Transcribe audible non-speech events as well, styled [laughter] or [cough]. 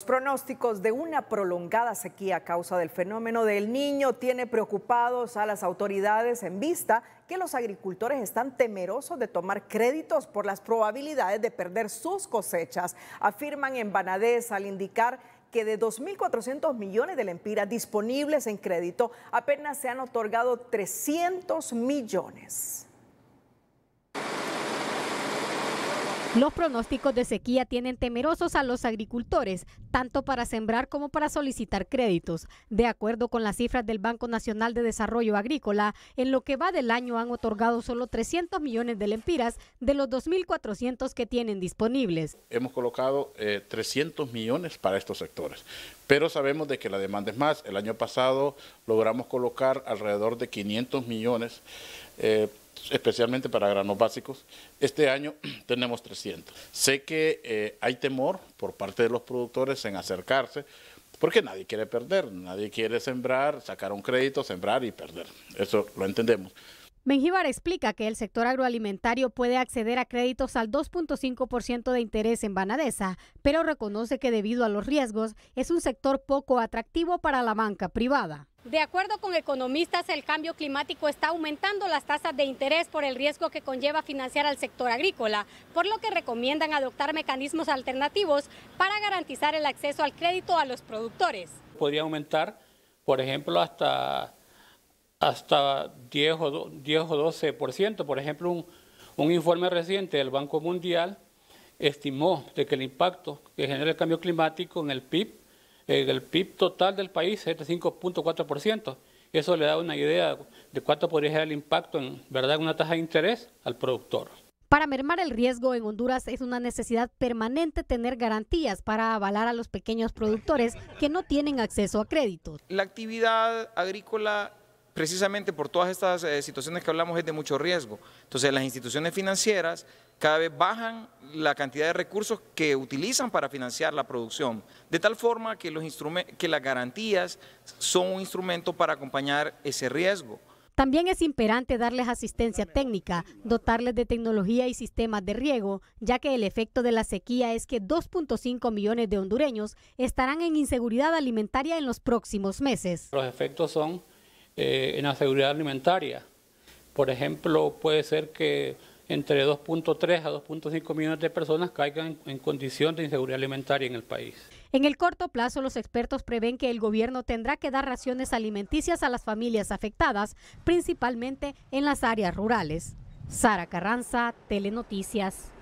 Los pronósticos de una prolongada sequía a causa del fenómeno del niño tiene preocupados a las autoridades en vista que los agricultores están temerosos de tomar créditos por las probabilidades de perder sus cosechas, afirman en Banadez al indicar que de 2.400 millones de lempiras disponibles en crédito, apenas se han otorgado 300 millones. Los pronósticos de sequía tienen temerosos a los agricultores, tanto para sembrar como para solicitar créditos. De acuerdo con las cifras del Banco Nacional de Desarrollo Agrícola, en lo que va del año han otorgado solo 300 millones de lempiras de los 2.400 que tienen disponibles. Hemos colocado 300 eh, millones para estos sectores, pero sabemos de que la demanda es más. El año pasado logramos colocar alrededor de 500 millones. Eh, especialmente para granos básicos. Este año [clears throat] tenemos 300. Sé que eh, hay temor por parte de los productores en acercarse, porque nadie quiere perder, nadie quiere sembrar, sacar un crédito, sembrar y perder. Eso lo entendemos. Mengíbar explica que el sector agroalimentario puede acceder a créditos al 2.5% de interés en Banadesa, pero reconoce que debido a los riesgos es un sector poco atractivo para la banca privada. De acuerdo con economistas, el cambio climático está aumentando las tasas de interés por el riesgo que conlleva financiar al sector agrícola, por lo que recomiendan adoptar mecanismos alternativos para garantizar el acceso al crédito a los productores. Podría aumentar, por ejemplo, hasta, hasta 10, o 10 o 12%. Por ejemplo, un, un informe reciente del Banco Mundial estimó de que el impacto que genera el cambio climático en el PIB eh, del PIB total del país es de 5.4%. Eso le da una idea de cuánto podría ser el impacto en verdad una tasa de interés al productor. Para mermar el riesgo en Honduras es una necesidad permanente tener garantías para avalar a los pequeños productores que no tienen acceso a créditos. La actividad agrícola precisamente por todas estas eh, situaciones que hablamos es de mucho riesgo. Entonces las instituciones financieras cada vez bajan la cantidad de recursos que utilizan para financiar la producción, de tal forma que, los que las garantías son un instrumento para acompañar ese riesgo. También es imperante darles asistencia técnica, dotarles de tecnología y sistemas de riego, ya que el efecto de la sequía es que 2.5 millones de hondureños estarán en inseguridad alimentaria en los próximos meses. Los efectos son eh, en la seguridad alimentaria. Por ejemplo, puede ser que entre 2.3 a 2.5 millones de personas caigan en, en condición de inseguridad alimentaria en el país. En el corto plazo, los expertos prevén que el gobierno tendrá que dar raciones alimenticias a las familias afectadas, principalmente en las áreas rurales. Sara Carranza, Telenoticias.